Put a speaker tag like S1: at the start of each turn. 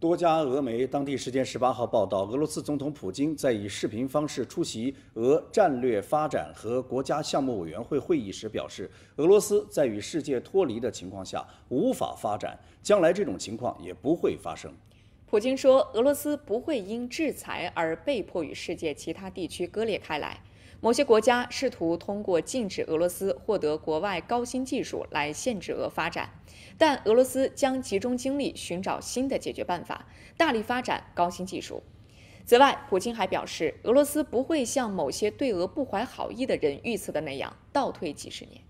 S1: 多家俄媒当地时间十八号报道，俄罗斯总统普京在以视频方式出席俄战略发展和国家项目委员会会议时表示，俄罗斯在与世界脱离的情况下无法发展，将来这种情况也不会发生。
S2: 普京说：“俄罗斯不会因制裁而被迫与世界其他地区割裂开来。某些国家试图通过禁止俄罗斯获得国外高新技术来限制俄发展，但俄罗斯将集中精力寻找新的解决办法，大力发展高新技术。此外，普京还表示，俄罗斯不会像某些对俄不怀好意的人预测的那样倒退几十年。”